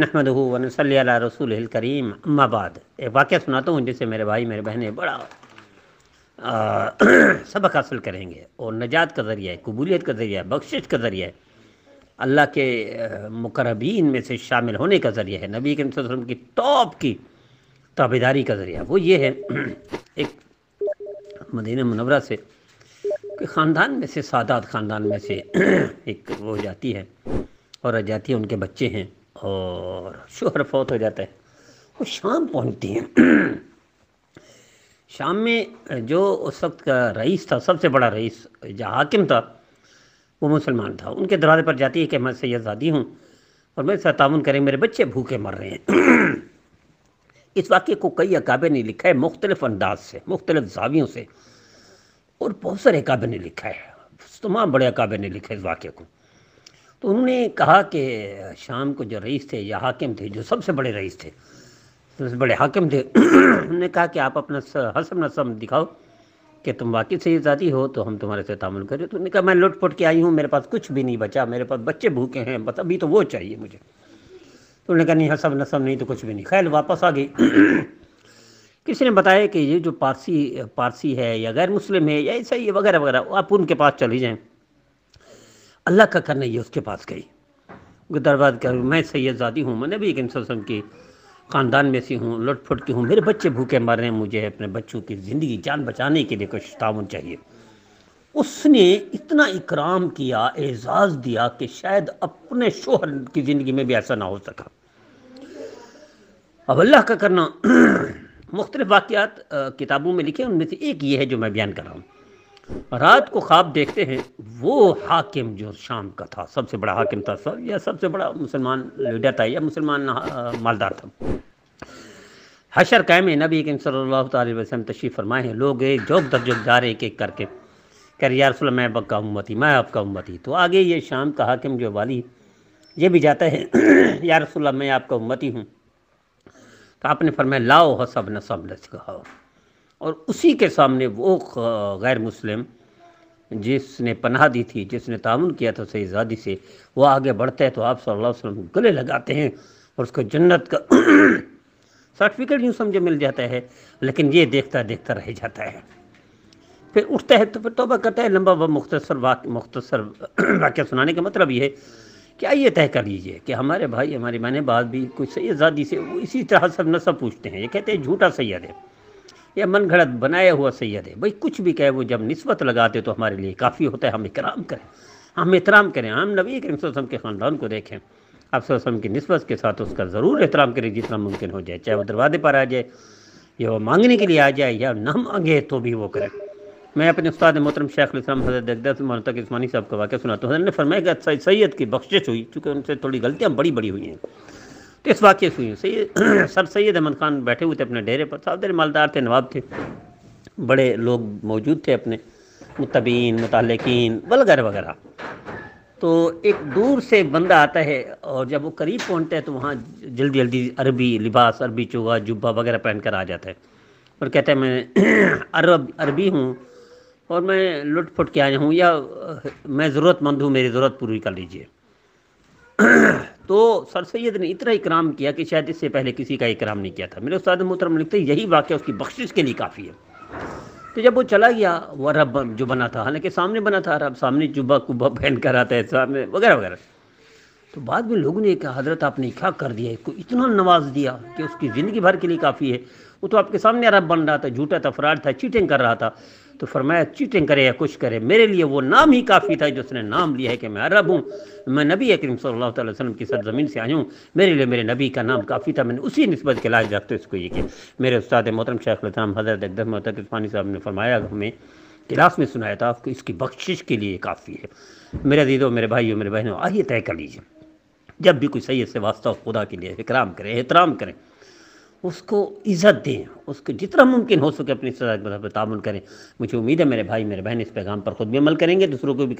नहमद सल्ला रसूल करीम अम्माबाद एक वाक्य सुनाता हूँ जिससे मेरे भाई मेरे बहनें बड़ा आ, सबक हासिल करेंगे और नजात का ज़रिया है कबूलियत का ज़रिया है बख्शिश का ज़रिया है अल्लाह के मुकरबीन में से शामिल होने का ज़रिया है नबी के वसल्लम की टॉप की ताबेदारी का ज़रिया वो ये है एक मदीना मनवरा से के ख़ानदान में से सादात ख़ानदान में से एक वो जाती है और जाती है उनके बच्चे हैं और शोहर फौत हो जाता है वो शाम पहुंचती हैं शाम में जो उस वक्त का रईस था सबसे बड़ा रईस जो हाकिम था वो मुसलमान था उनके दरवाजे पर जाती है कि मैं सैदादी हूँ और मेरे साथ ताउन करें मेरे बच्चे भूखे मर रहे हैं इस वाक्य को कई अकाबे ने लिखा है मुख्तलिफ अंदाज से मुख्तलिफ जावियों से और बहुत सारे अकाबे ने लिखा है तमाम बड़े अकाबे ने लिखा है इस वाक्य को तो उन्होंने कहा कि शाम को जो रईस थे या हाकिम थे जो सबसे बड़े रईस थे सबसे बड़े हाकिम थे उन्होंने कहा कि आप अपना हसम नसम दिखाओ कि तुम वाकई से आज़ादी हो तो हम तुम्हारे से तामुल करें तो उन्होंने कहा मैं लुट पुट के आई हूँ मेरे पास कुछ भी नहीं बचा मेरे पास बच्चे भूखे हैं बस अभी तो वो चाहिए मुझे तो उन्होंने कहा नहीं हसम नसम नहीं तो कुछ भी नहीं खैर वापस आ गई किसी ने बताया कि ये जो पारसी पारसी है या गैर मुस्लिम है या ऐसा ही वगैरह वगैरह आप उनके पास चले जाएँ अल्लाह का करना ये उसके पास गई दरबार कर मैं सैदजादी हूँ मैंने भी एक इंसान की ख़ानदान में से हूँ लुट फुट की हूँ मेरे बच्चे भूखे मर रहे हैं मुझे अपने बच्चों की ज़िंदगी जान बचाने के लिए कुछ ताउन चाहिए उसने इतना इकराम किया एजाज़ दिया कि शायद अपने शोहर की ज़िंदगी में भी ऐसा ना हो सका अब अल्लाह का करना मुख्तलिफ़ वाक़ात किताबों में लिखे उनमें से एक ये है जो मैं बयान कर रहा हूँ रात को ख्वाब देखते हैं वो हाकिम जो शाम का था सबसे बड़ा हाकिम था सर या सबसे बड़ा मुसलमान लीडर था या मुसलमान मालदार था हशर कैम नबी करीम सल्लल्लाहु अलैहि फरमाए हैं लोग एक जोक दर जोक जा रहे एक एक करके कह रही यार मैं बक्का उम्मती मैं आपका उम्मती तो आगे ये शाम का हाकिम जो वाली ये भी जाता है यार मैं आपका उम्मती हूँ तो आपने फरमाया लाओ हो सब न सब लचकाओ और उसी के सामने वो गैर मुस्लिम जिसने पनाह दी थी जिसने ताउन किया था सही आज़ादी से वह आगे बढ़ता है तो आप सल्लल्लाहु अलैहि वसल्लम गले लगाते हैं और उसको जन्नत का सर्टिफिकेट यूँ समझे मिल जाता है लेकिन ये देखता देखता रह जाता है फिर उठता है तो फिर तोबा करता है लंबा व मुख्तसर वाक मुख्तसर वाक्य सुनाने का मतलब ये है क्या ये तय कर लीजिए कि हमारे भाई हमारी मैंने बात भी कुछ आज़ादी से वो इसी तरह सब नसब पूछते हैं ये कहते हैं झूठा सैद है या मन घड़त बनाया हुआ सैयद है भाई कुछ भी कहे वो जब नस्बत लगाते तो हमारे लिए काफ़ी होता है हम इकराम करें हम एहतराम करें हम नबी करीम के ख़ानदान को देखें आप वसम की नस्बत के साथ उसका ज़रूर एहतराम करें जितना मुमकिन हो जाए चाहे वो दरवाजे पर आ जाए या वो मांगने के लिए आ जाए या ना मांगे तो भी वो करें मैं अपने उस्ताद मोहतरम शेख इस्लाम हजरत अकदस मौलतक इसमानी साहब का वाक्य सुनाता हूँ हजरत ने फरमाया कि सैयद की बख्शिश हुई चूँकि उनसे थोड़ी गलतियाँ बड़ी बड़ी हुई हैं तो इस वाक्य से हुई सर सैद अहमद खान बैठे हुए थे अपने डेरे पर साहब देर मालदार थे नवाब थे बड़े लोग मौजूद थे अपने मुतबीन मतलकिन वगैरह वगैरह तो एक दूर से बंदा आता है और जब वो करीब पहुँचता है तो वहाँ जल्दी जल्दी अरबी लिबास अरबी चोगा जुब्बा वगैरह पहन कर आ जाता है और कहता है मैं अरब अरबी हूँ और मैं लुट फुट के आया हूँ या मैं ज़रूरतमंद हूँ मेरी ज़रूरत पूरी कर लीजिए तो सर सैद ने इतना इकराम किया कि शायद इससे पहले किसी का इकराम नहीं किया था मेरे उस्ताद मोहतरम लिखते यही वाक्य उसकी बख्शिश के लिए काफ़ी है तो जब वो चला गया वो अरब जो बना था हालांकि सामने बना था अरब सामने जुबा कुबा पहन कर आता है सामने वगैरह वगैरह तो बाद में लोगों ने कहा हजरत आपने क्या कर दिया है इतना नवाज दिया कि उसकी ज़िंदगी भर के लिए काफ़ी है वो तो आपके सामने अरब बन रहा था झूठा था फ्राड था चीटिंग कर रहा था तो फरमाया चीटिंग करे या कुछ करे मेरे लिए वो नाम ही काफ़ी था जो उसने नाम लिया है कि मैं अरब हूँ मैं नबी करीम सल्लल्लाहु अलैहि वसल्लम की सरजमीन से आया हूँ मेरे लिए मेरे नबी का नाम काफ़ी था मैंने उसी नस्बत के लायक जाते इसको ये कि मेरे उस्ताद मोहतरम शेख हज़रत एकदम तकफानी साहब ने फरमाया हमें क्लास में सुनाया था आपको इसकी बख्शिश के लिए काफ़ी है मेरे दीदो मेरे भाइयों मेरे बहनों आइए तय कर लीजिए जब भी कोई सैयद से वास्ता खुदा के लिए इकराम करें एहतराम करें उसको इज़्ज़त दें उसको जितना मुमकिन हो सके अपनी सजा के मुताबिक ताउन करें मुझे उम्मीद है मेरे भाई मेरे बहन इस पैगाम पर ख़ुद भी अमल करेंगे दूसरों को भी